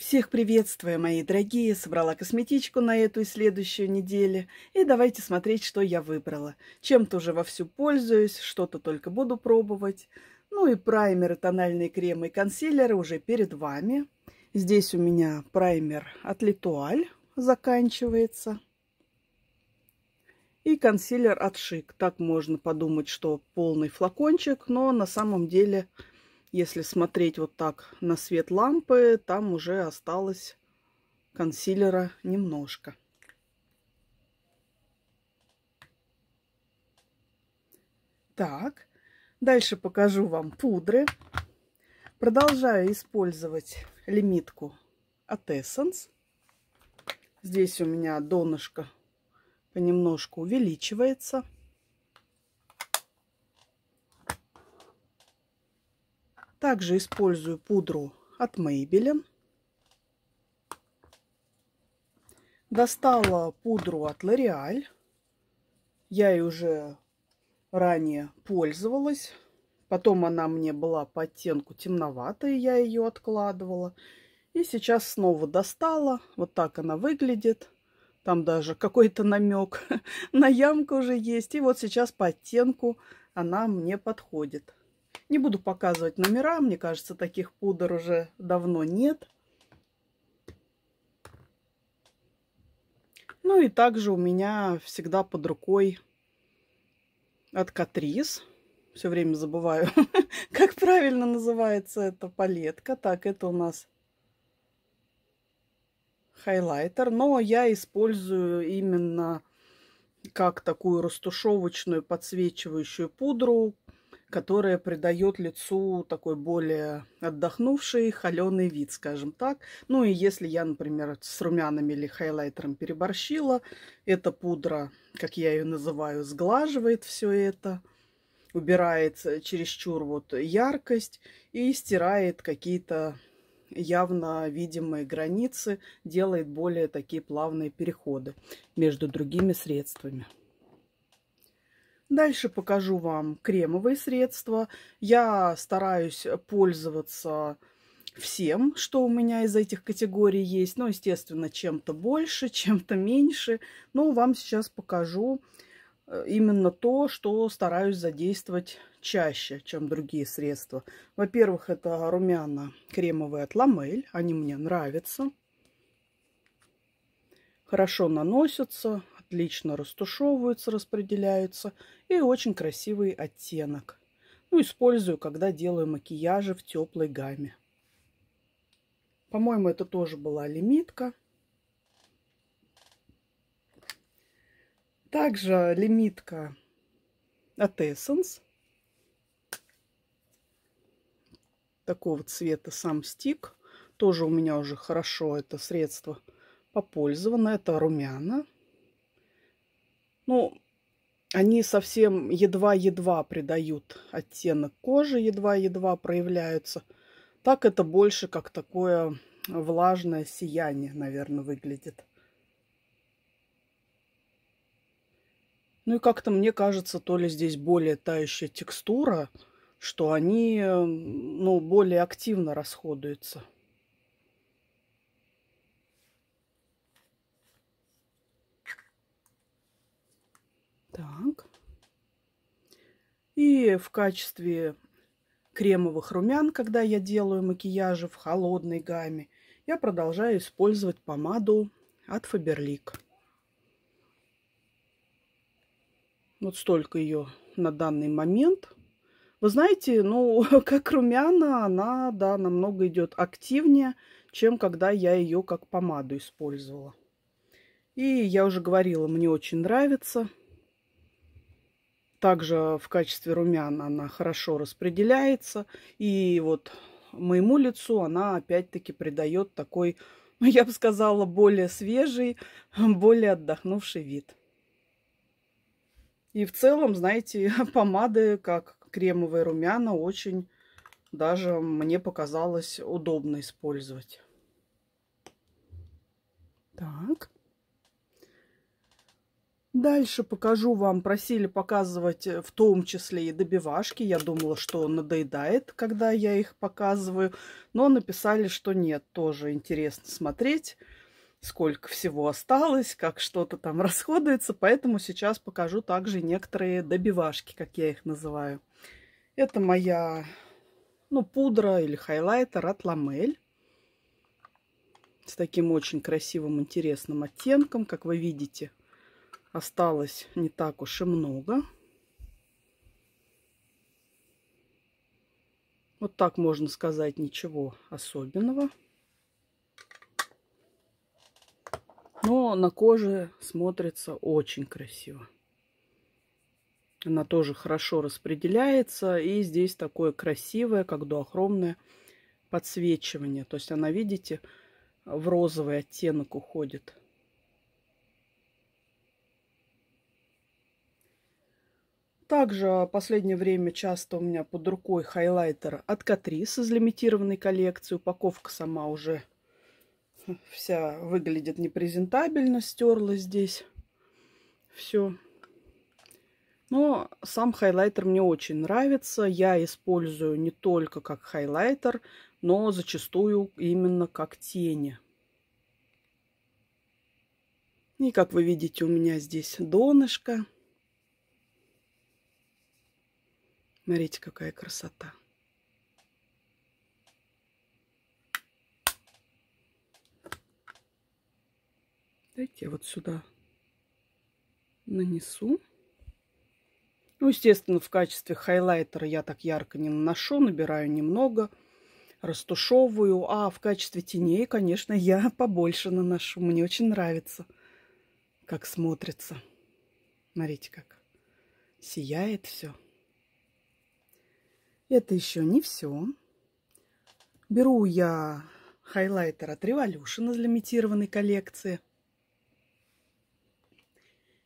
Всех приветствую, мои дорогие! Собрала косметичку на эту и следующую неделю. И давайте смотреть, что я выбрала. Чем-то уже вовсю пользуюсь, что-то только буду пробовать. Ну и праймеры, тональные кремы и консилеры уже перед вами. Здесь у меня праймер от Литуаль заканчивается. И консилер от Шик. Так можно подумать, что полный флакончик, но на самом деле если смотреть вот так на свет лампы, там уже осталось консилера немножко. Так, дальше покажу вам пудры. Продолжаю использовать лимитку от Essence. Здесь у меня донышко понемножку увеличивается. Также использую пудру от Maybelline. Достала пудру от L'Oreal. Я ее уже ранее пользовалась. Потом она мне была по оттенку темноватая, я ее откладывала. И сейчас снова достала. Вот так она выглядит. Там даже какой-то намек на ямку уже есть. И вот сейчас по оттенку она мне подходит. Не буду показывать номера, мне кажется, таких пудр уже давно нет. Ну и также у меня всегда под рукой от Катрис. Все время забываю, как правильно называется эта палетка. Так, это у нас хайлайтер, но я использую именно как такую растушевочную подсвечивающую пудру, которая придает лицу такой более отдохнувший, холеный вид, скажем так. Ну и если я, например, с румянами или хайлайтером переборщила, эта пудра, как я ее называю, сглаживает все это, убирает э, чересчур вот яркость и стирает какие-то явно видимые границы, делает более такие плавные переходы между другими средствами. Дальше покажу вам кремовые средства. Я стараюсь пользоваться всем, что у меня из этих категорий есть. Ну, естественно, чем-то больше, чем-то меньше. Но вам сейчас покажу э, именно то, что стараюсь задействовать чаще, чем другие средства. Во-первых, это румяна кремовые от Ламель. Они мне нравятся. Хорошо наносятся, отлично растушевываются, распределяются и очень красивый оттенок. Ну, использую, когда делаю макияжи в теплой гамме. По-моему, это тоже была лимитка. Также лимитка от Essence. Такого цвета сам стик. Тоже у меня уже хорошо это средство попользовано. Это румяна. Ну, они совсем едва-едва придают оттенок кожи, едва-едва проявляются. Так это больше как такое влажное сияние, наверное, выглядит. Ну и как-то мне кажется, то ли здесь более тающая текстура, что они ну, более активно расходуются. Так. И в качестве кремовых румян, когда я делаю макияжи в холодной гамме, я продолжаю использовать помаду от Faberlic. Вот столько ее на данный момент. Вы знаете, ну, как румяна, она, да, намного идет активнее, чем когда я ее как помаду использовала. И я уже говорила, мне очень нравится. Также в качестве румян она хорошо распределяется. И вот моему лицу она опять-таки придает такой, ну, я бы сказала, более свежий, более отдохнувший вид. И в целом, знаете, помады, как кремовые румяна, очень даже мне показалось удобно использовать. Так. Дальше покажу вам, просили показывать э, в том числе и добивашки. Я думала, что надоедает, когда я их показываю, но написали, что нет. Тоже интересно смотреть, сколько всего осталось, как что-то там расходуется. Поэтому сейчас покажу также некоторые добивашки, как я их называю. Это моя ну, пудра или хайлайтер от Ламель с таким очень красивым, интересным оттенком, как вы видите – осталось не так уж и много. Вот так можно сказать, ничего особенного. Но на коже смотрится очень красиво. Она тоже хорошо распределяется. И здесь такое красивое, как дуохромное подсвечивание. То есть она, видите, в розовый оттенок уходит. Также последнее время часто у меня под рукой хайлайтер от Катрис из лимитированной коллекции. Упаковка сама уже вся выглядит непрезентабельно, стерла здесь все. Но сам хайлайтер мне очень нравится. Я использую не только как хайлайтер, но зачастую именно как тени. И как вы видите, у меня здесь донышко. Смотрите, какая красота. Дайте я вот сюда нанесу. Ну, естественно, в качестве хайлайтера я так ярко не наношу, набираю немного, растушевываю. А в качестве теней, конечно, я побольше наношу. Мне очень нравится, как смотрится. Смотрите, как сияет все. Это еще не все. Беру я хайлайтер от Revolution из лимитированной коллекции.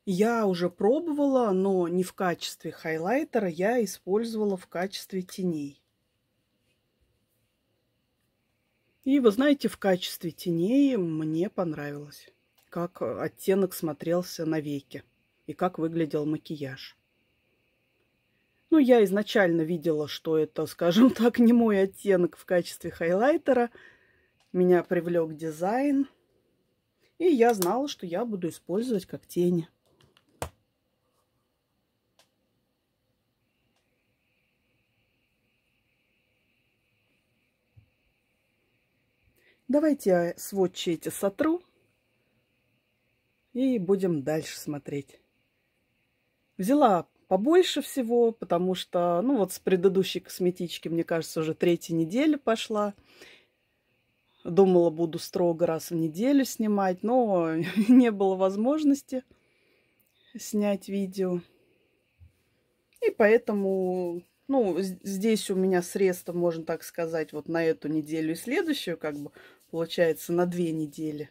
Я уже пробовала, но не в качестве хайлайтера, я использовала в качестве теней. И вы знаете, в качестве теней мне понравилось, как оттенок смотрелся на веке и как выглядел макияж. Ну, я изначально видела, что это, скажем так, не мой оттенок в качестве хайлайтера. Меня привлек дизайн. И я знала, что я буду использовать как тени. Давайте я сводчи эти сотру. И будем дальше смотреть. Взяла побольше всего, потому что, ну вот с предыдущей косметички, мне кажется, уже третья неделя пошла. Думала, буду строго раз в неделю снимать, но не было возможности снять видео. И поэтому, ну, здесь у меня средства, можно так сказать, вот на эту неделю и следующую, как бы, получается, на две недели.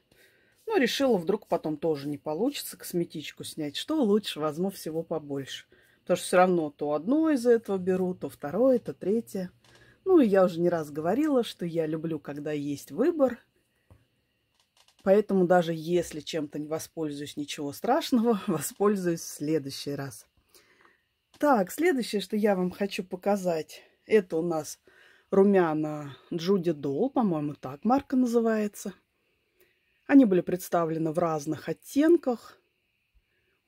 Ну, решила, вдруг потом тоже не получится косметичку снять. Что лучше, возьму всего побольше. Потому что все равно то одно из этого беру, то второе, то третье. Ну, и я уже не раз говорила, что я люблю, когда есть выбор. Поэтому даже если чем-то не воспользуюсь, ничего страшного, воспользуюсь в следующий раз. Так, следующее, что я вам хочу показать, это у нас румяна Джуди Дол, по-моему, так марка называется. Они были представлены в разных оттенках.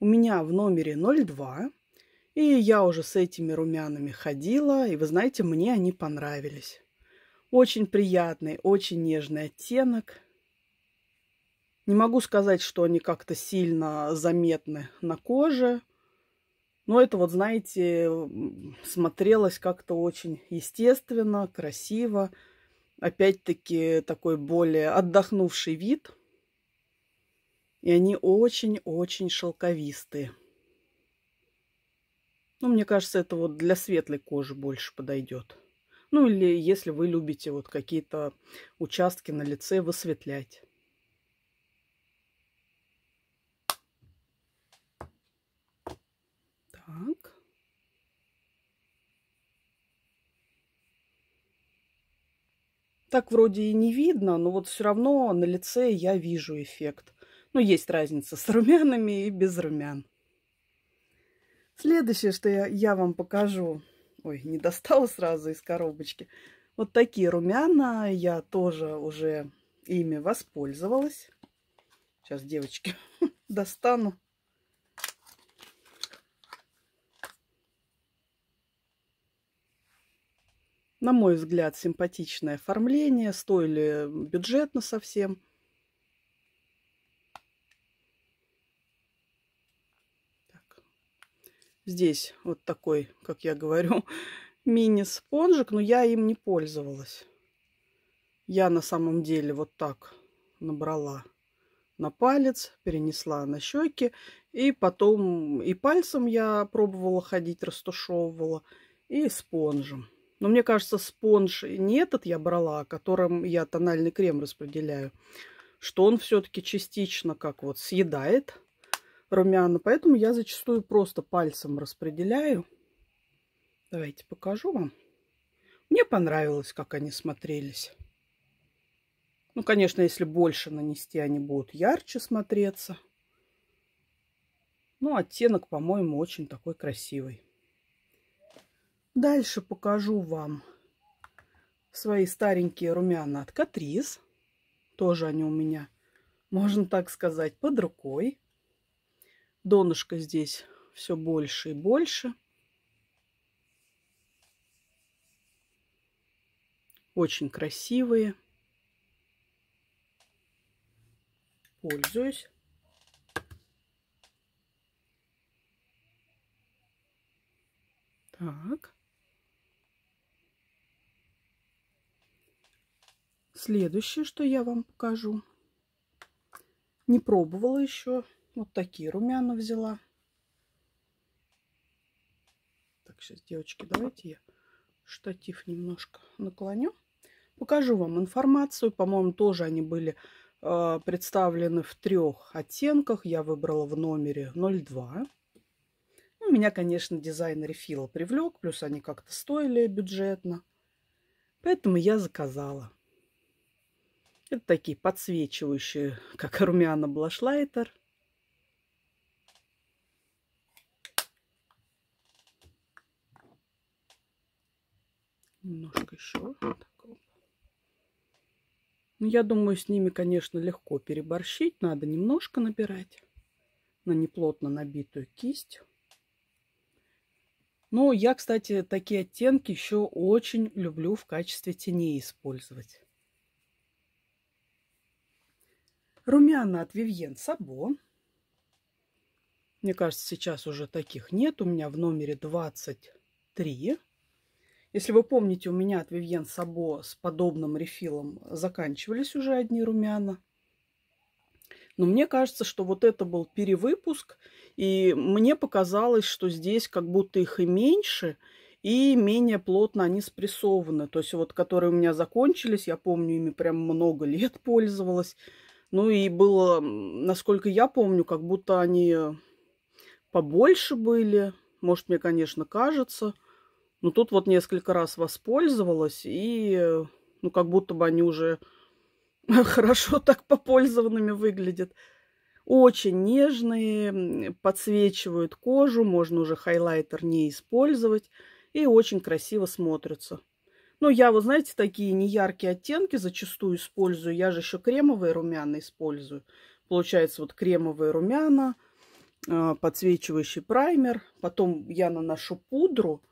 У меня в номере 02. И я уже с этими румянами ходила, и вы знаете, мне они понравились. Очень приятный, очень нежный оттенок. Не могу сказать, что они как-то сильно заметны на коже. Но это вот, знаете, смотрелось как-то очень естественно, красиво. Опять-таки такой более отдохнувший вид. И они очень-очень шелковистые. Ну, мне кажется, это вот для светлой кожи больше подойдет. Ну, или если вы любите вот какие-то участки на лице высветлять. Так. Так вроде и не видно, но вот все равно на лице я вижу эффект. Ну, есть разница с румянами и без румян. Следующее, что я, я вам покажу. Ой, не достала сразу из коробочки. Вот такие румяна. Я тоже уже ими воспользовалась. Сейчас, девочки, достану. На мой взгляд, симпатичное оформление. Стоили бюджетно совсем. Здесь вот такой, как я говорю, мини-спонжик, но я им не пользовалась. Я на самом деле вот так набрала на палец, перенесла на щеки. И потом и пальцем я пробовала ходить, растушевывала, и спонжем. Но мне кажется, спонж не этот я брала, а которым я тональный крем распределяю, что он все-таки частично как вот съедает румяна. Поэтому я зачастую просто пальцем распределяю. Давайте покажу вам. Мне понравилось, как они смотрелись. Ну, конечно, если больше нанести, они будут ярче смотреться. Ну, оттенок, по-моему, очень такой красивый. Дальше покажу вам свои старенькие румяна от Катрис. Тоже они у меня, можно так сказать, под рукой. Донышко здесь все больше и больше. Очень красивые. Пользуюсь. Так. Следующее, что я вам покажу. Не пробовала еще вот такие румяна взяла. Так, сейчас, девочки, давайте я штатив немножко наклоню. Покажу вам информацию. По-моему, тоже они были э, представлены в трех оттенках. Я выбрала в номере 02. Ну, меня, конечно, дизайн рефила привлек, плюс они как-то стоили бюджетно. Поэтому я заказала. Это такие подсвечивающие, как румяна блашлайтер. Немножко еще. Ну, я думаю, с ними, конечно, легко переборщить. Надо немножко набирать на неплотно набитую кисть. Но я, кстати, такие оттенки еще очень люблю в качестве теней использовать. Румяна от Вивьен Сабо. Мне кажется, сейчас уже таких нет. У меня в номере 23. Если вы помните, у меня от Vivienne Сабо с подобным рефилом заканчивались уже одни румяна. Но мне кажется, что вот это был перевыпуск, и мне показалось, что здесь как будто их и меньше, и менее плотно они спрессованы. То есть вот которые у меня закончились, я помню, ими прям много лет пользовалась. Ну и было, насколько я помню, как будто они э, побольше были. Может, мне, конечно, кажется – но ну, тут вот несколько раз воспользовалась, и э, ну как будто бы они уже хорошо так попользованными выглядят. Очень нежные, подсвечивают кожу, можно уже хайлайтер не использовать. И очень красиво смотрятся. Ну, я, вы знаете, такие неяркие оттенки зачастую использую. Я же еще кремовые румяна использую. Получается вот кремовые румяна, а, подсвечивающий праймер. Потом я наношу пудру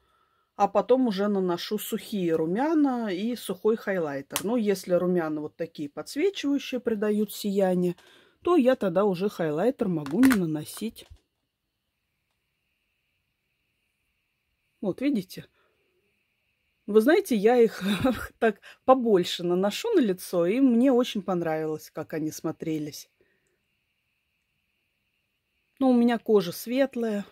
а потом уже наношу сухие румяна и сухой хайлайтер. Но ну, если румяна вот такие подсвечивающие придают сияние, то я тогда уже хайлайтер могу не наносить. Вот, видите? Вы знаете, я их так побольше наношу на лицо, и мне очень понравилось, как они смотрелись. но ну, у меня кожа светлая,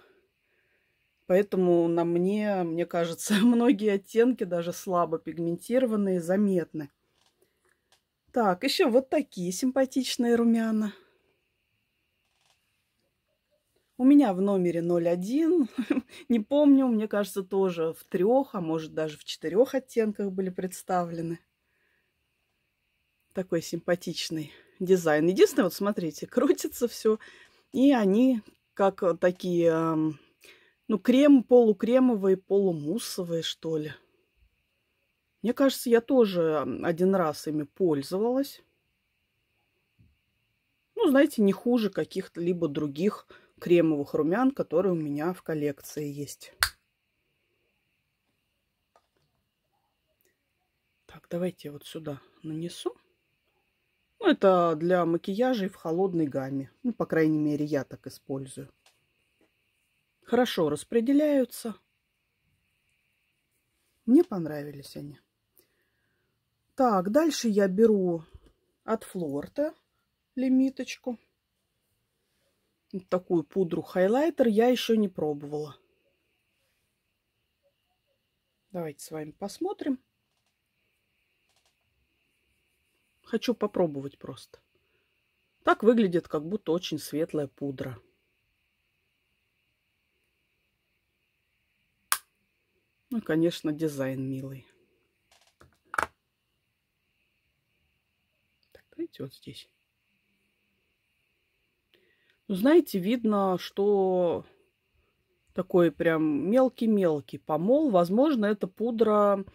Поэтому на мне, мне кажется, многие оттенки, даже слабо пигментированные, заметны. Так, еще вот такие симпатичные румяна. У меня в номере 01, не помню, мне кажется, тоже в трех, а может даже в четырех оттенках были представлены. Такой симпатичный дизайн. Единственное, вот смотрите, крутится все, и они как такие ну, крем полукремовый, полумусовый, что ли. Мне кажется, я тоже один раз ими пользовалась. Ну, знаете, не хуже каких-то либо других кремовых румян, которые у меня в коллекции есть. Так, давайте я вот сюда нанесу. Ну, это для макияжей в холодной гамме. Ну, по крайней мере, я так использую хорошо распределяются. Мне понравились они. Так, дальше я беру от Флорта лимиточку. Вот такую пудру хайлайтер я еще не пробовала. Давайте с вами посмотрим. Хочу попробовать просто. Так выглядит, как будто очень светлая пудра. и, конечно, дизайн милый. Так, давайте вот здесь. Ну, знаете, видно, что такой прям мелкий-мелкий помол. Возможно, это пудра,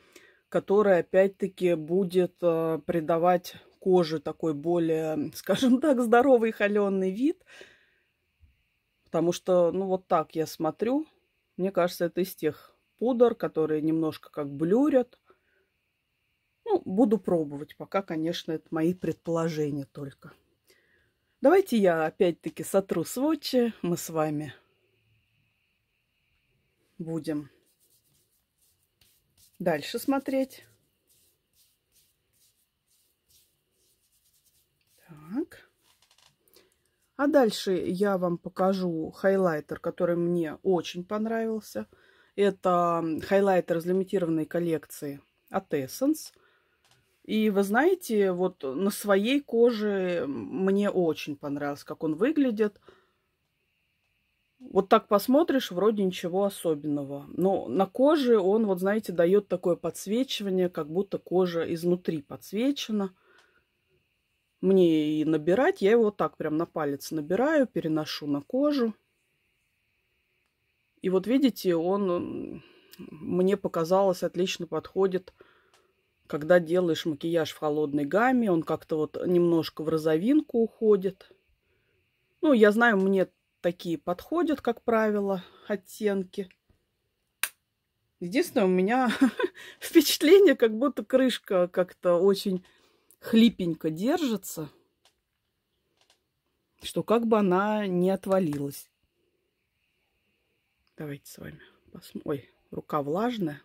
которая опять-таки будет э, придавать коже такой более, скажем так, здоровый холеный вид. Потому что, ну, вот так я смотрю. Мне кажется, это из тех пудр, которые немножко как блюрят. Ну, буду пробовать, пока, конечно, это мои предположения только. Давайте я опять-таки сотру сводчи. Мы с вами будем дальше смотреть. Так. А дальше я вам покажу хайлайтер, который мне очень понравился – это хайлайтер из лимитированной коллекции от Essence. И вы знаете, вот на своей коже мне очень понравилось, как он выглядит. Вот так посмотришь, вроде ничего особенного. Но на коже он, вот знаете, дает такое подсвечивание, как будто кожа изнутри подсвечена. Мне и набирать, я его так прям на палец набираю, переношу на кожу. И вот видите, он мне показалось отлично подходит, когда делаешь макияж в холодной гамме, он как-то вот немножко в розовинку уходит. Ну, я знаю, мне такие подходят, как правило, оттенки. Единственное, у меня впечатление, как будто крышка как-то очень хлипенько держится, что как бы она не отвалилась. Давайте с вами посмотрим. Ой, рука влажная.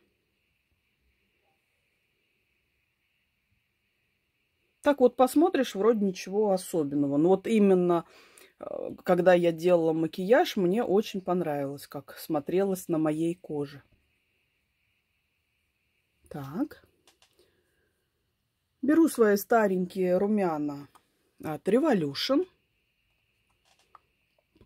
Так вот посмотришь, вроде ничего особенного. Но вот именно э, когда я делала макияж, мне очень понравилось, как смотрелось на моей коже. Так. Беру свои старенькие румяна от Revolution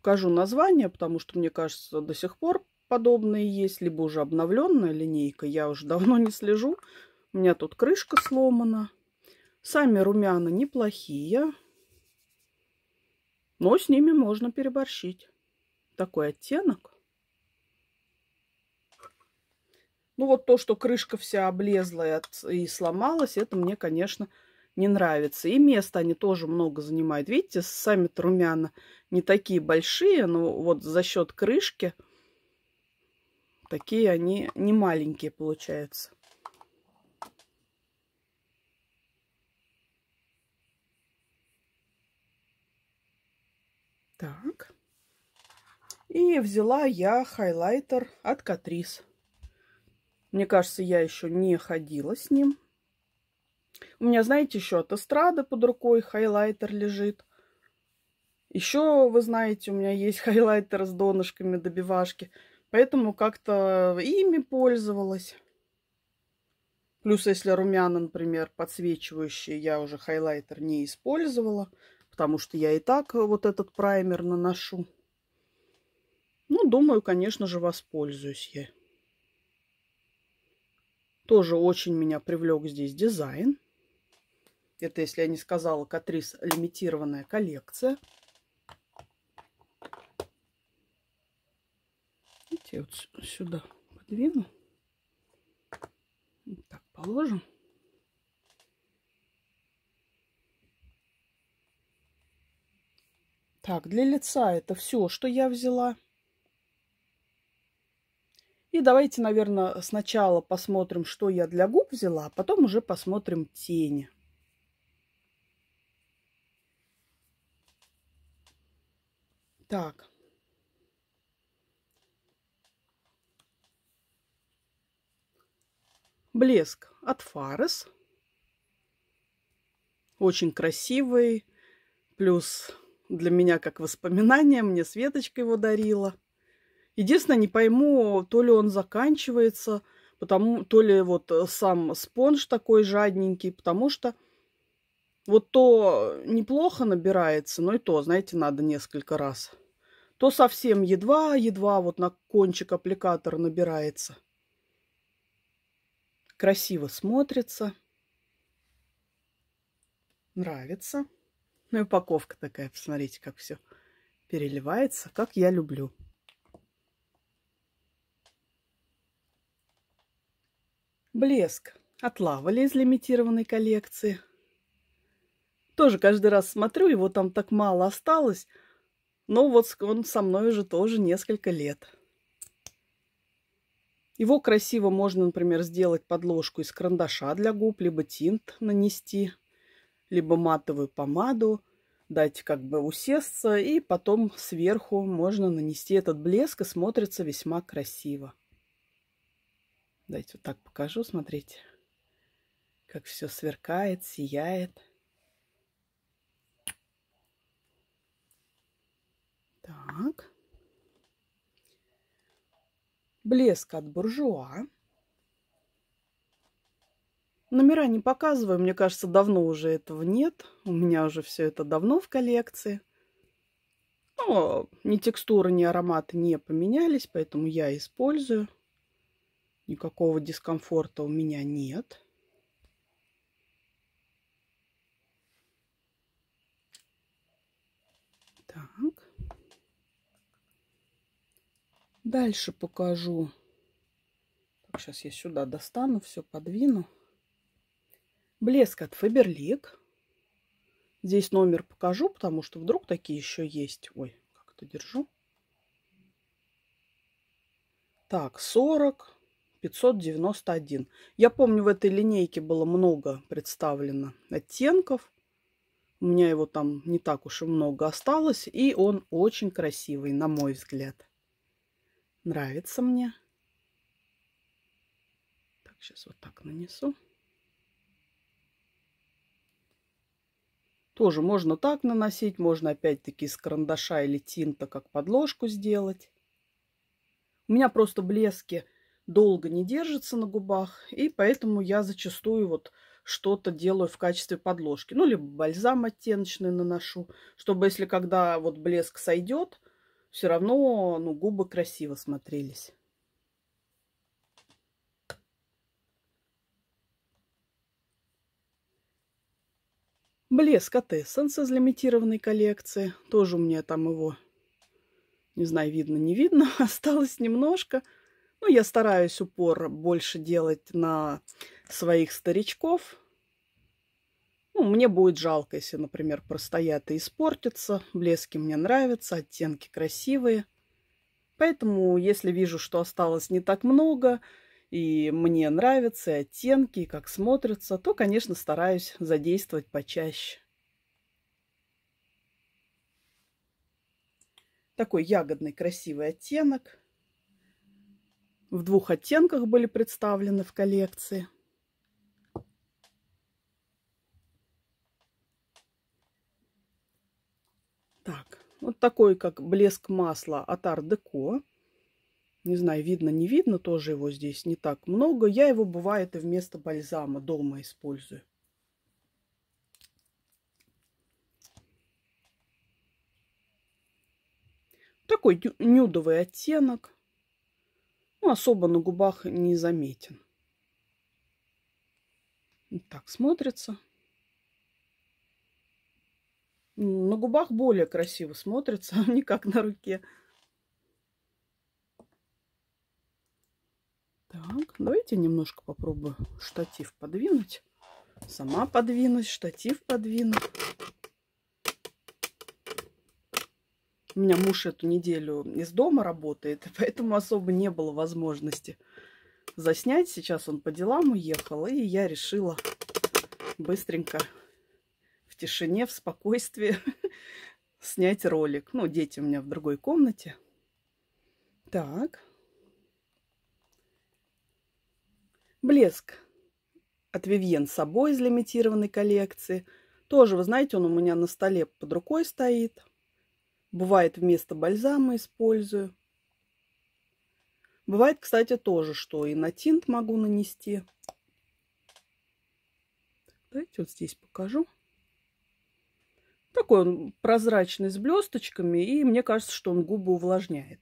укажу название, потому что, мне кажется, до сих пор подобные есть, либо уже обновленная линейка, я уже давно не слежу. У меня тут крышка сломана. Сами румяна неплохие, но с ними можно переборщить. Такой оттенок. Ну вот то, что крышка вся облезла и, и сломалась, это мне, конечно, не нравится. И места они тоже много занимают. Видите, сами румяна не такие большие, но вот за счет крышки такие они не маленькие получаются. Так. И взяла я хайлайтер от Катрис. Мне кажется, я еще не ходила с ним. У меня, знаете, еще от эстрады под рукой хайлайтер лежит. Еще, вы знаете, у меня есть хайлайтер с донышками добивашки. Поэтому как-то ими пользовалась. Плюс, если румяна, например, подсвечивающие, я уже хайлайтер не использовала, потому что я и так вот этот праймер наношу. Ну, думаю, конечно же, воспользуюсь я. Тоже очень меня привлек здесь дизайн. Это, если я не сказала, Катрис лимитированная коллекция. Видите, я вот сюда подвину. Вот так положим. Так, для лица это все, что я взяла. И давайте, наверное, сначала посмотрим, что я для губ взяла, а потом уже посмотрим тени. Так. Блеск от Фарес. Очень красивый. Плюс для меня как воспоминание. Мне Светочка его дарила. Единственное, не пойму, то ли он заканчивается, потому, то ли вот э, сам спонж такой жадненький, потому что вот то неплохо набирается, но и то, знаете, надо несколько раз. То совсем едва-едва вот на кончик аппликатора набирается. Красиво смотрится. Нравится. Ну и упаковка такая, посмотрите, как все переливается, как я люблю. Блеск от лавали из лимитированной коллекции – тоже каждый раз смотрю, его там так мало осталось. Но вот он со мной уже тоже несколько лет. Его красиво можно, например, сделать подложку из карандаша для губ, либо тинт нанести, либо матовую помаду, дать как бы усесться, и потом сверху можно нанести этот блеск, и смотрится весьма красиво. Дайте вот так покажу, смотрите, как все сверкает, сияет. Так. Блеск от буржуа. Номера не показываю, мне кажется, давно уже этого нет. У меня уже все это давно в коллекции. Но ни текстуры, ни ароматы не поменялись, поэтому я использую. Никакого дискомфорта у меня нет. Так. Дальше покажу. сейчас я сюда достану, все подвину. Блеск от Фаберлик. Здесь номер покажу, потому что вдруг такие еще есть. Ой, как-то держу. Так, 40, 591. Я помню, в этой линейке было много представлено оттенков. У меня его там не так уж и много осталось. И он очень красивый, на мой взгляд. Нравится мне. Так, сейчас вот так нанесу. Тоже можно так наносить, можно опять-таки из карандаша или тинта как подложку сделать. У меня просто блески долго не держатся на губах, и поэтому я зачастую вот что-то делаю в качестве подложки. Ну, либо бальзам оттеночный наношу, чтобы если когда вот блеск сойдет, все равно ну, губы красиво смотрелись. Блеск от Эссенс из лимитированной коллекции. Тоже у меня там его, не знаю, видно, не видно. Осталось немножко. Но ну, я стараюсь упор больше делать на своих старичков. Ну, мне будет жалко, если, например, простоят и испортятся. Блески мне нравятся, оттенки красивые. Поэтому, если вижу, что осталось не так много, и мне нравятся и оттенки, и как смотрятся, то, конечно, стараюсь задействовать почаще. Такой ягодный красивый оттенок. В двух оттенках были представлены в коллекции – Вот такой, как блеск масла от Ардеко. Не знаю, видно, не видно, тоже его здесь не так много. Я его, бывает, и вместо бальзама дома использую. Такой нюдовый оттенок. Ну, особо на губах не заметен. так смотрится. На губах более красиво смотрится, а не как на руке. Так, давайте немножко попробую штатив подвинуть. Сама подвинуть, штатив подвину. У меня муж эту неделю из дома работает, поэтому особо не было возможности заснять. Сейчас он по делам уехал, и я решила быстренько в тишине, в спокойствии снять ролик. Ну, дети у меня в другой комнате. Так. Блеск от Вивьен Собой из лимитированной коллекции. Тоже, вы знаете, он у меня на столе под рукой стоит. Бывает вместо бальзама использую. Бывает, кстати, тоже, что и на тинт могу нанести. Давайте вот здесь покажу. Такой он прозрачный с блесточками, и мне кажется, что он губы увлажняет.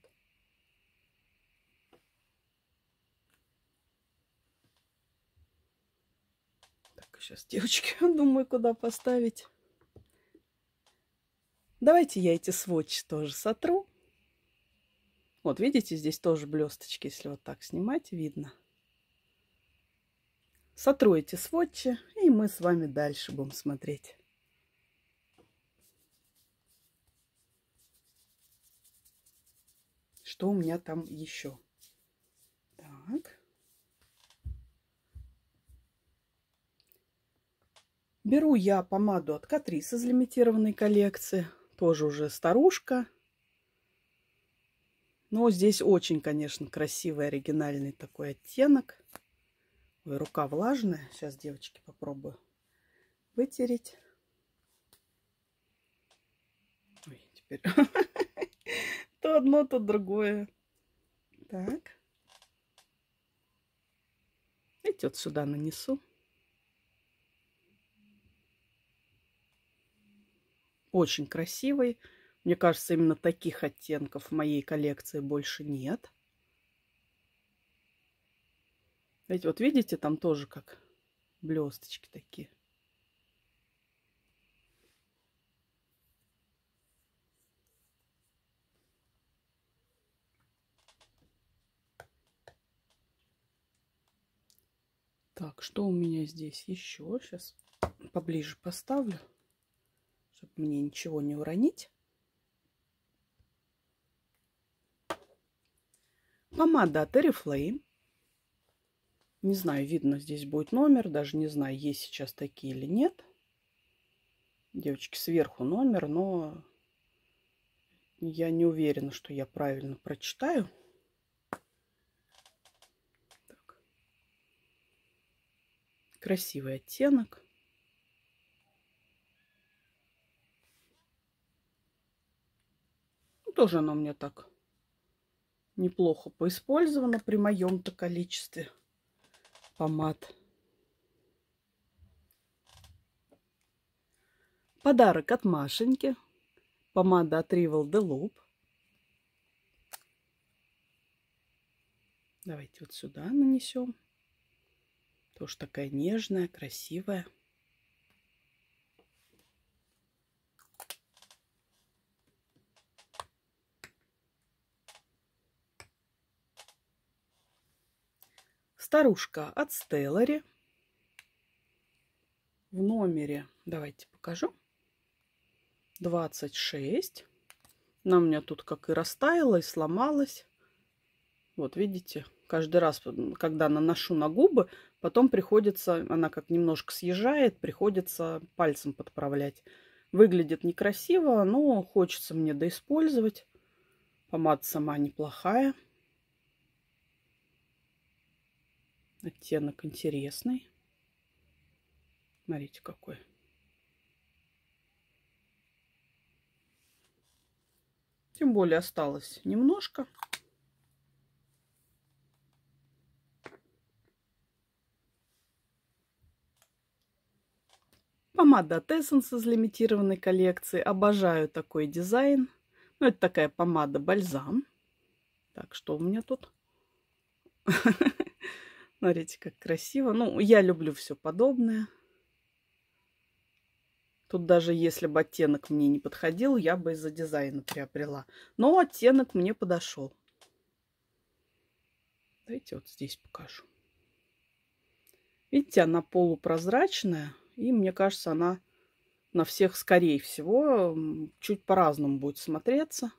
Так, сейчас, девочки, думаю, куда поставить. Давайте я эти сводчи тоже сотру. Вот, видите, здесь тоже блесточки, если вот так снимать, видно. Сотру эти сводчи, и мы с вами дальше будем смотреть. что у меня там еще. Так. Беру я помаду от Катрис из лимитированной коллекции. Тоже уже старушка. Но здесь очень, конечно, красивый, оригинальный такой оттенок. Ой, рука влажная. Сейчас, девочки, попробую вытереть. Ой, теперь То одно, то другое. Так. Эти вот сюда нанесу. Очень красивый. Мне кажется, именно таких оттенков в моей коллекции больше нет. Ведь вот видите, там тоже как блесточки такие. Так, что у меня здесь еще? Сейчас поближе поставлю, чтобы мне ничего не уронить. Помада от Oriflame. Не знаю, видно здесь будет номер, даже не знаю, есть сейчас такие или нет. Девочки, сверху номер, но я не уверена, что я правильно прочитаю. Красивый оттенок. Ну, тоже оно у меня так неплохо поиспользовано при моем-то количестве помад. Подарок от Машеньки. Помада от Rival Deloop. Давайте вот сюда нанесем. Тоже такая нежная, красивая. Старушка от Стеллари. В номере, давайте покажу, 26. Она у меня тут как и растаяла, и сломалась. Вот видите, каждый раз, когда наношу на губы, Потом приходится, она как немножко съезжает, приходится пальцем подправлять. Выглядит некрасиво, но хочется мне доиспользовать. Помада сама неплохая. Оттенок интересный. Смотрите, какой. Тем более осталось немножко. Помада от Essence из лимитированной коллекции. Обожаю такой дизайн. Ну, это такая помада-бальзам. Так, что у меня тут? Смотрите, как красиво. Ну, я люблю все подобное. Тут даже если бы оттенок мне не подходил, я бы из-за дизайна приобрела. Но оттенок мне подошел. Давайте вот здесь покажу. Видите, она полупрозрачная. И мне кажется, она на всех, скорее всего, чуть по-разному будет смотреться.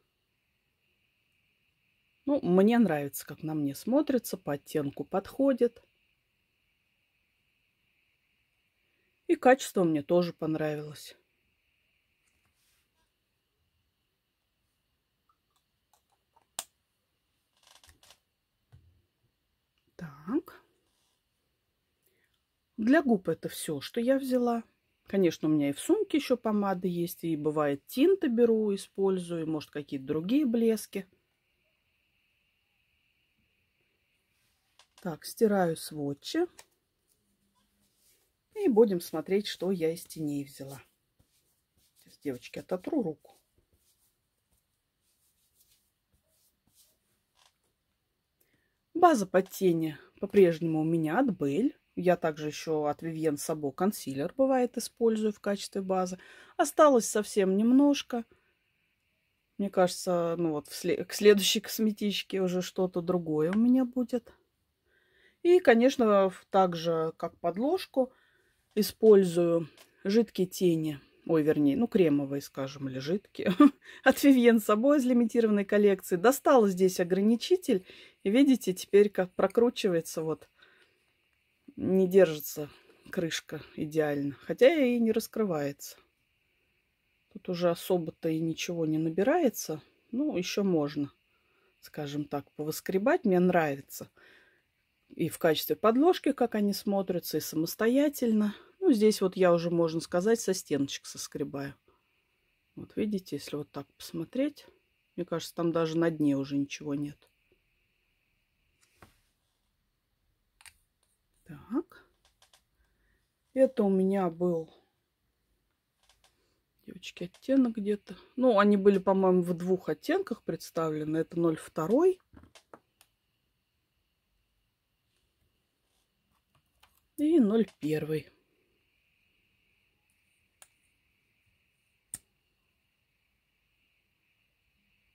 Ну, мне нравится, как на мне смотрится, по оттенку подходит. И качество мне тоже понравилось. Для губ это все, что я взяла. Конечно, у меня и в сумке еще помады есть, и бывает тинта беру, использую, может, какие-то другие блески. Так, стираю сводчи. И будем смотреть, что я из теней взяла. Сейчас, девочки, ототру руку. База под тени по-прежнему у меня от Бель. Я также еще от Vivienne Sabo консилер бывает использую в качестве базы. Осталось совсем немножко. Мне кажется, ну вот к следующей косметичке уже что-то другое у меня будет. И, конечно, также как подложку использую жидкие тени. Ой, вернее, ну кремовые, скажем, или жидкие. От Vivienne Sabo из лимитированной коллекции. Достала здесь ограничитель. И видите, теперь как прокручивается вот не держится крышка идеально, хотя и не раскрывается. Тут уже особо-то и ничего не набирается, ну, еще можно, скажем так, повыскребать. Мне нравится и в качестве подложки, как они смотрятся, и самостоятельно. Ну, здесь вот я уже, можно сказать, со стеночек соскребаю. Вот видите, если вот так посмотреть, мне кажется, там даже на дне уже ничего нет. Так. Это у меня был, девочки, оттенок где-то. Ну, они были, по-моему, в двух оттенках представлены. Это 0,2. И 0,1.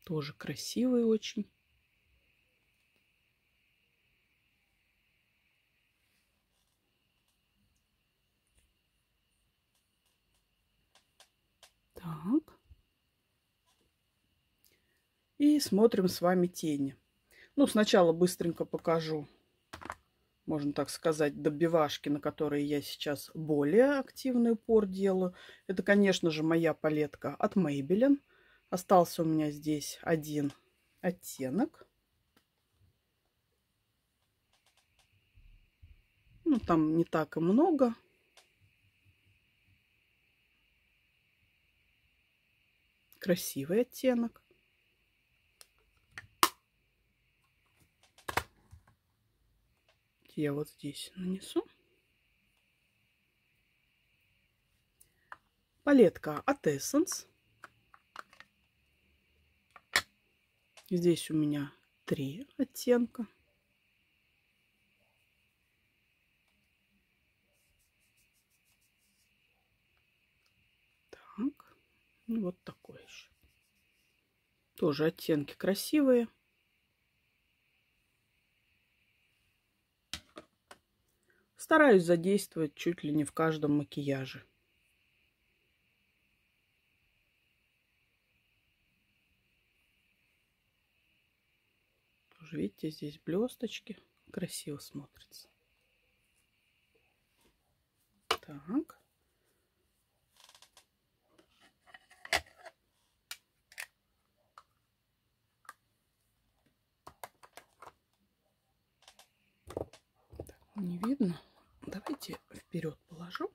Тоже красивый очень. Так. И смотрим с вами тени. Ну, сначала быстренько покажу, можно так сказать, добивашки, на которые я сейчас более активный упор делаю. Это, конечно же, моя палетка от Maybelline. Остался у меня здесь один оттенок. Ну, там не так и много. Красивый оттенок. Я вот здесь нанесу. Палетка от Essence. Здесь у меня три оттенка. Ну, вот такой же. Тоже оттенки красивые. Стараюсь задействовать чуть ли не в каждом макияже. Тоже, видите, здесь блесточки. Красиво смотрится. Так. не видно. Давайте вперед положу.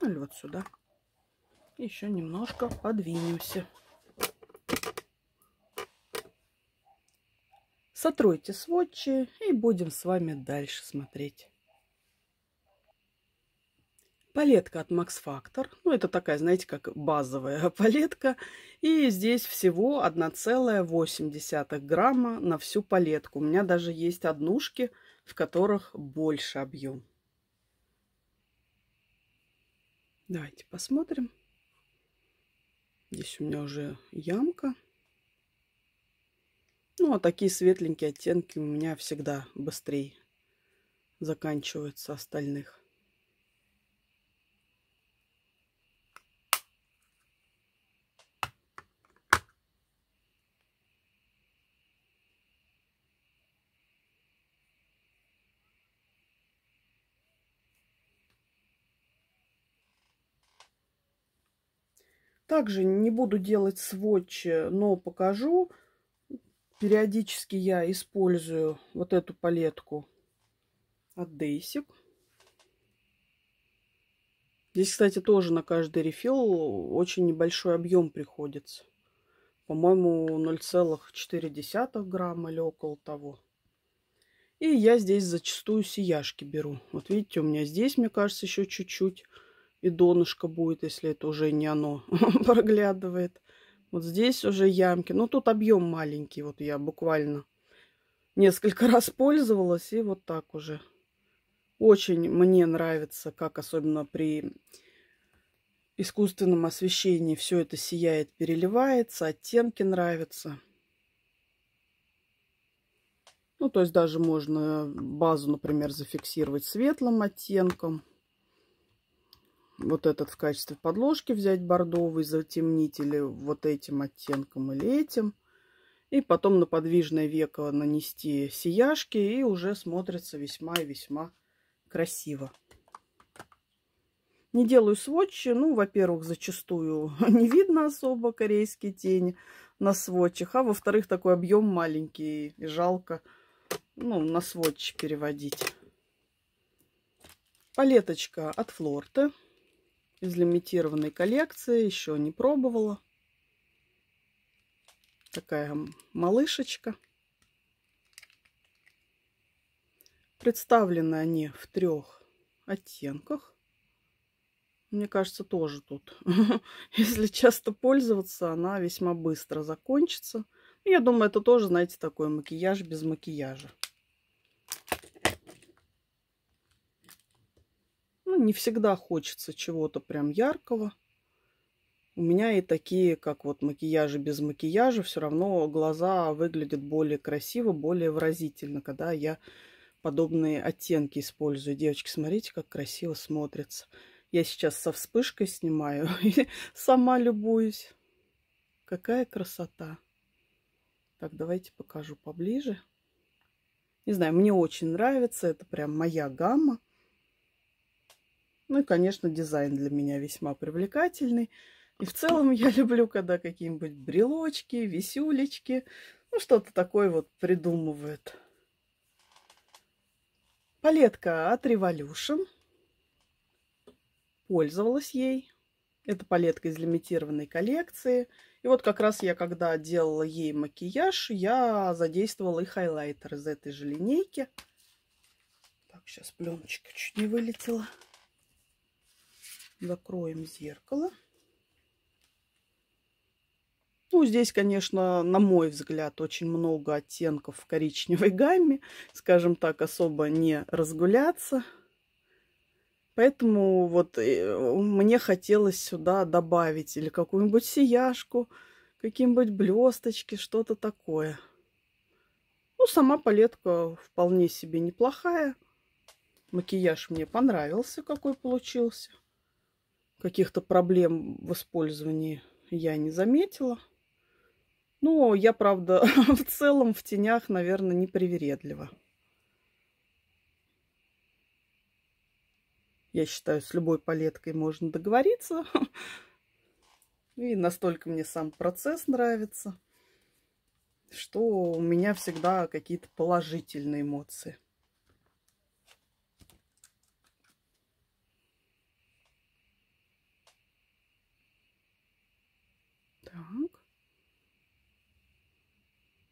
Ну, вот сюда. Еще немножко подвинемся. Сотройте сводчи и будем с вами дальше смотреть. Палетка от Max Factor. Ну, это такая, знаете, как базовая палетка. И здесь всего 1,8 грамма на всю палетку. У меня даже есть однушки – в которых больше объем. Давайте посмотрим. Здесь у меня уже ямка. Ну, а такие светленькие оттенки у меня всегда быстрее заканчиваются остальных. Также не буду делать сводч, но покажу. Периодически я использую вот эту палетку от Дейсик. Здесь, кстати, тоже на каждый рефил очень небольшой объем приходится. По-моему, 0,4 грамма или около того. И я здесь зачастую сияшки беру. Вот видите, у меня здесь, мне кажется, еще чуть-чуть и донышко будет, если это уже не оно проглядывает. Вот здесь уже ямки. Но ну, тут объем маленький. Вот я буквально несколько раз пользовалась. И вот так уже. Очень мне нравится, как особенно при искусственном освещении все это сияет, переливается. Оттенки нравятся. Ну, то есть даже можно базу, например, зафиксировать светлым оттенком вот этот в качестве подложки взять бордовый, затемнить или вот этим оттенком или этим. И потом на подвижное веко нанести сияшки и уже смотрится весьма и весьма красиво. Не делаю сводчи. Ну, во-первых, зачастую не видно особо корейские тени на сводчах. А во-вторых, такой объем маленький и жалко ну, на сводчи переводить. Палеточка от Флорте из лимитированной коллекции, еще не пробовала. Такая малышечка. Представлены они в трех оттенках. Мне кажется, тоже тут, если часто пользоваться, она весьма быстро закончится. Я думаю, это тоже, знаете, такой макияж без макияжа. Ну, не всегда хочется чего-то прям яркого. У меня и такие, как вот макияжи без макияжа, все равно глаза выглядят более красиво, более выразительно, когда я подобные оттенки использую. Девочки, смотрите, как красиво смотрится. Я сейчас со вспышкой снимаю и сама любуюсь. Какая красота! Так, давайте покажу поближе. Не знаю, мне очень нравится, это прям моя гамма. Ну и, конечно, дизайн для меня весьма привлекательный. И в целом я люблю, когда какие-нибудь брелочки, висюлечки, ну что-то такое вот придумывают. Палетка от Revolution. Пользовалась ей. Это палетка из лимитированной коллекции. И вот как раз я, когда делала ей макияж, я задействовала и хайлайтер из этой же линейки. Так, сейчас пленочка чуть не вылетела закроем зеркало. Ну, здесь, конечно, на мой взгляд, очень много оттенков в коричневой гамме. Скажем так, особо не разгуляться. Поэтому вот э, мне хотелось сюда добавить или какую-нибудь сияшку, какие-нибудь блесточки, что-то такое. Ну, сама палетка вполне себе неплохая. Макияж мне понравился, какой получился каких-то проблем в использовании я не заметила. Но я, правда, в целом в тенях, наверное, непривередлива. Я считаю, с любой палеткой можно договориться. И настолько мне сам процесс нравится, что у меня всегда какие-то положительные эмоции.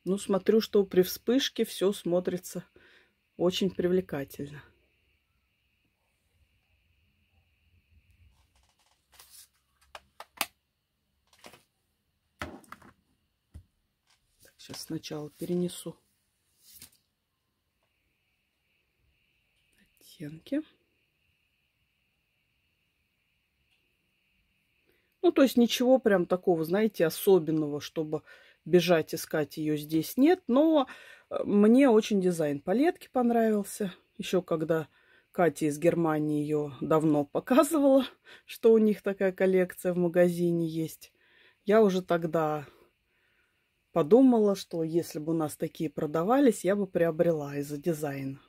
Ну, смотрю, что при вспышке все смотрится очень привлекательно. сейчас сначала перенесу оттенки. Ну, то есть ничего прям такого, знаете, особенного, чтобы бежать искать ее здесь нет, но э, мне очень дизайн палетки понравился. Еще когда Катя из Германии ее давно показывала, что у них такая коллекция в магазине есть. Я уже тогда подумала, что если бы у нас такие продавались, я бы приобрела из-за дизайна.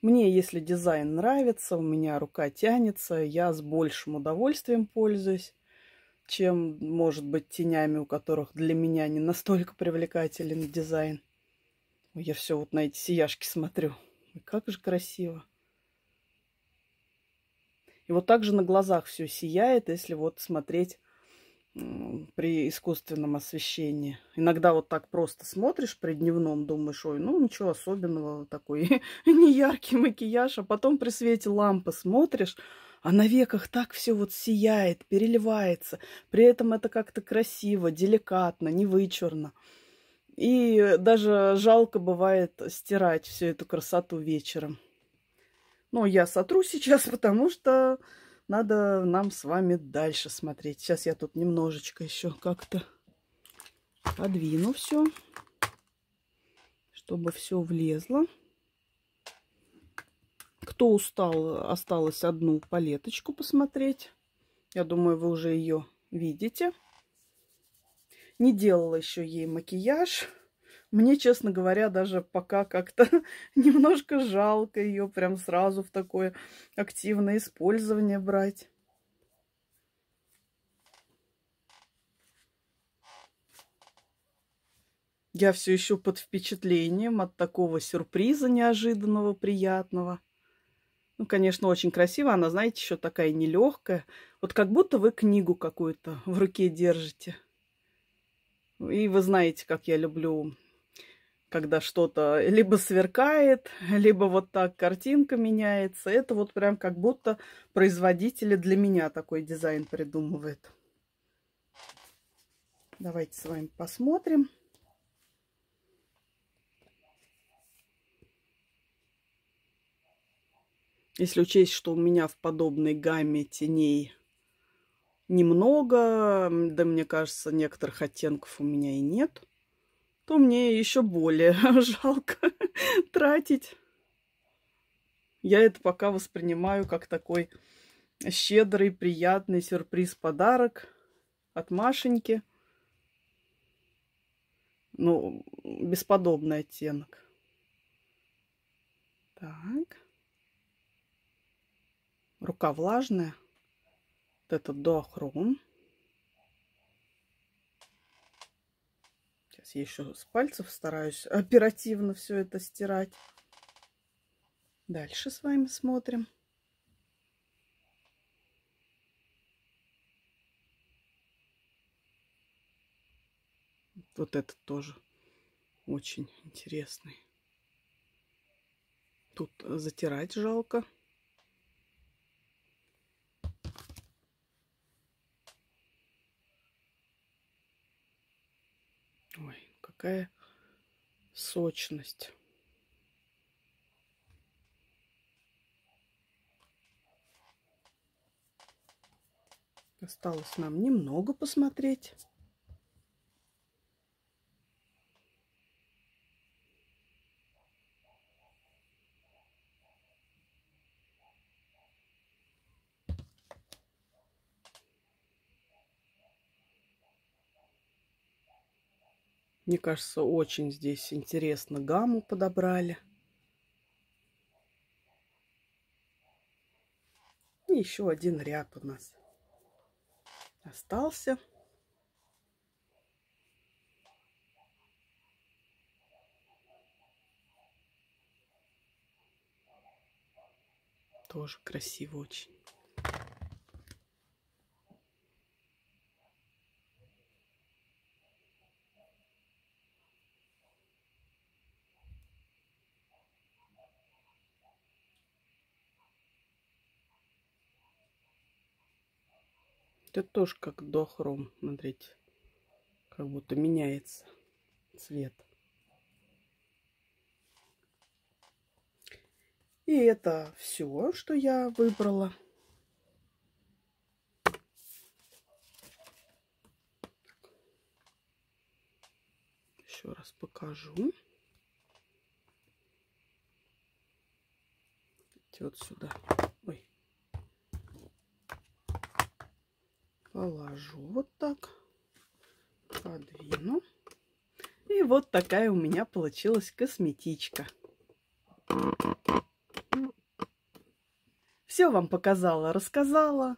Мне, если дизайн нравится, у меня рука тянется, я с большим удовольствием пользуюсь чем, может быть, тенями, у которых для меня не настолько привлекателен дизайн. Я все вот на эти сияшки смотрю. И как же красиво. И вот так же на глазах все сияет, если вот смотреть при искусственном освещении. Иногда вот так просто смотришь при дневном, думаешь, ой, ну ничего особенного, такой неяркий макияж, а потом при свете лампы смотришь, а на веках так все вот сияет, переливается. При этом это как-то красиво, деликатно, не вычурно. И даже жалко бывает стирать всю эту красоту вечером. Но я сотру сейчас, потому что надо нам с вами дальше смотреть. Сейчас я тут немножечко еще как-то подвину все, чтобы все влезло. Кто устал, осталось одну палеточку посмотреть. Я думаю, вы уже ее видите. Не делала еще ей макияж. Мне, честно говоря, даже пока как-то немножко жалко ее прям сразу в такое активное использование брать. Я все еще под впечатлением от такого сюрприза неожиданного, приятного. Ну, конечно, очень красиво. Она, знаете, еще такая нелегкая. Вот как будто вы книгу какую-то в руке держите. И вы знаете, как я люблю, когда что-то либо сверкает, либо вот так картинка меняется. Это вот прям как будто производители для меня такой дизайн придумывают. Давайте с вами посмотрим. Если учесть, что у меня в подобной гамме теней немного, да мне кажется, некоторых оттенков у меня и нет, то мне еще более жалко тратить. Я это пока воспринимаю как такой щедрый, приятный сюрприз-подарок от Машеньки. Ну, бесподобный оттенок. Так. Рука влажная. Вот это дуохром. Сейчас я еще с пальцев стараюсь оперативно все это стирать. Дальше с вами смотрим. Вот этот тоже очень интересный. Тут затирать жалко. такая сочность. Осталось нам немного посмотреть. Мне кажется, очень здесь интересно гамму подобрали. И еще один ряд у нас остался. Тоже красиво очень. все тоже как дохром. Смотрите, как будто меняется цвет. И это все, что я выбрала. Еще раз покажу. Вот сюда. положу вот так, подвину. И вот такая у меня получилась косметичка. Все вам показала, рассказала.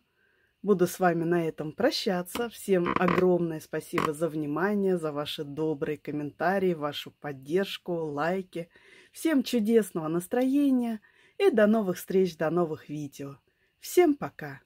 Буду с вами на этом прощаться. Всем огромное спасибо за внимание, за ваши добрые комментарии, вашу поддержку, лайки. Всем чудесного настроения и до новых встреч, до новых видео. Всем пока!